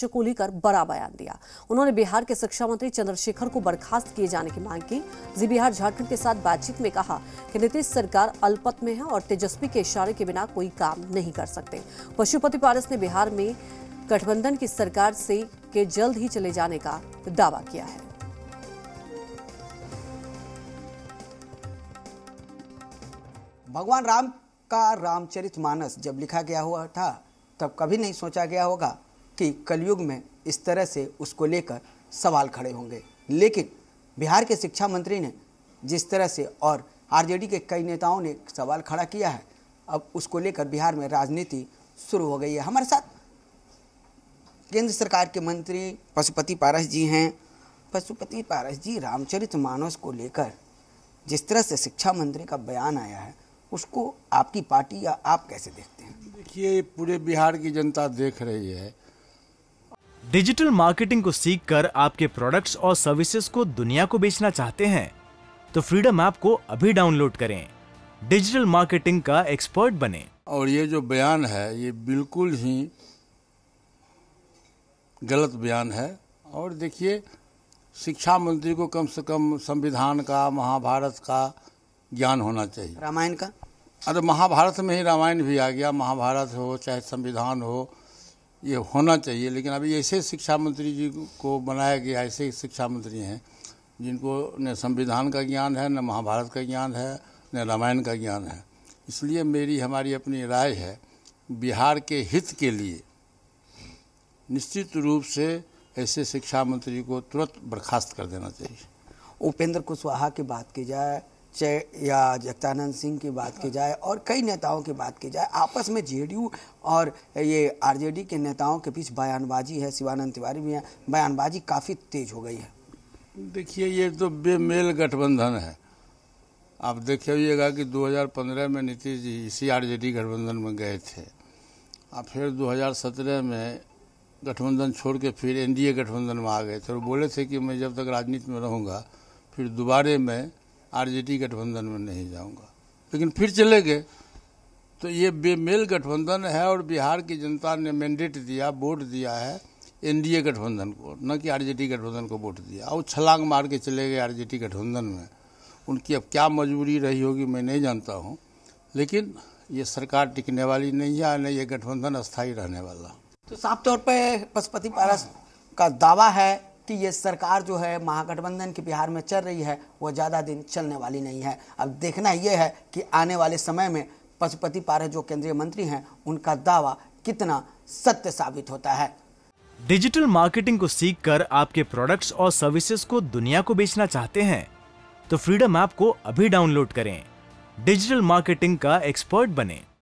शकुली लेकर बड़ा बयान दिया उन्होंने बिहार के शिक्षा मंत्री चंद्रशेखर को बर्खास्त किए जाने की मांग की जी बिहार झारखंड के साथ बातचीत में कहा कि नीतीश सरकार अल्पत में है और तेजस्वी के इशारे के बिना कोई काम नहीं कर सकते पशुपति पारस ने बिहार में गठबंधन की सरकार से के जल्द ही चले जाने का दावा किया है भगवान राम का रामचरितमानस जब लिखा गया हुआ था तब कभी नहीं सोचा गया होगा कि कलयुग में इस तरह से उसको लेकर सवाल खड़े होंगे लेकिन बिहार के शिक्षा मंत्री ने जिस तरह से और आरजेडी के कई नेताओं ने सवाल खड़ा किया है अब उसको लेकर बिहार में राजनीति शुरू हो गई है हमारे साथ केंद्र सरकार के मंत्री पशुपति पारस जी हैं पशुपति पारस जी रामचरित मानस को लेकर जिस तरह से शिक्षा मंत्री का बयान आया है उसको आपकी पार्टी या आप कैसे देखते हैं देखिए पूरे बिहार की जनता देख रही है डिजिटल मार्केटिंग को सीखकर आपके प्रोडक्ट्स और सर्विसेज को दुनिया को बेचना चाहते हैं तो फ्रीडम ऐप को अभी डाउनलोड करें डिजिटल मार्केटिंग का एक्सपर्ट बने और ये जो बयान है ये बिल्कुल ही गलत बयान है और देखिए शिक्षा मंत्री को कम से कम संविधान का महाभारत का ज्ञान होना चाहिए रामायण का अरे महाभारत में ही रामायण भी आ गया महाभारत हो चाहे संविधान हो ये होना चाहिए लेकिन अभी ऐसे शिक्षा मंत्री जी को बनाया गया ऐसे शिक्षा मंत्री हैं जिनको न संविधान का ज्ञान है न महाभारत का ज्ञान है न रामायण का ज्ञान है इसलिए मेरी हमारी अपनी राय है बिहार के हित के लिए निश्चित रूप से ऐसे शिक्षा मंत्री को तुरंत बर्खास्त कर देना चाहिए उपेंद्र कुशवाहा की बात की जाए चाहे या जगतानंद सिंह की बात की जाए और कई नेताओं की बात की जाए आपस में जेडीयू और ये आरजेडी के नेताओं के बीच बयानबाजी है शिवानंद तिवारी भी हैं बयानबाजी काफ़ी तेज हो गई है देखिए ये तो बेमेल गठबंधन है आप देखिएगा कि 2015 में नीतीश जी इसी आरजेडी गठबंधन में गए थे और फिर 2017 में गठबंधन छोड़ के फिर एनडीए गठबंधन में आ गए थे और बोले थे कि मैं जब तक राजनीति में रहूँगा फिर दोबारे में आरजेडी गठबंधन में नहीं जाऊंगा लेकिन फिर चले गए तो ये बेमेल गठबंधन है और बिहार की जनता ने मैंडेट दिया वोट दिया है एनडीए गठबंधन को न कि आरजेडी गठबंधन को वोट दिया और छलांग मार के चले गए आरजेडी गठबंधन में उनकी अब क्या मजबूरी रही होगी मैं नहीं जानता हूँ लेकिन ये सरकार टिकने वाली नहीं है न ये गठबंधन अस्थायी रहने वाला तो साफ तौर पर पशुपति पारस का दावा है कि ये सरकार जो है महागठबंधन के बिहार में चल रही है वो ज़्यादा दिन चलने वाली नहीं है अब देखना यह है कि आने वाले समय में पशुपति पारे जो केंद्रीय मंत्री हैं उनका दावा कितना सत्य साबित होता है डिजिटल मार्केटिंग को सीखकर आपके प्रोडक्ट्स और सर्विसेज को दुनिया को बेचना चाहते हैं तो फ्रीडम ऐप को अभी डाउनलोड करें डिजिटल मार्केटिंग का एक्सपर्ट बने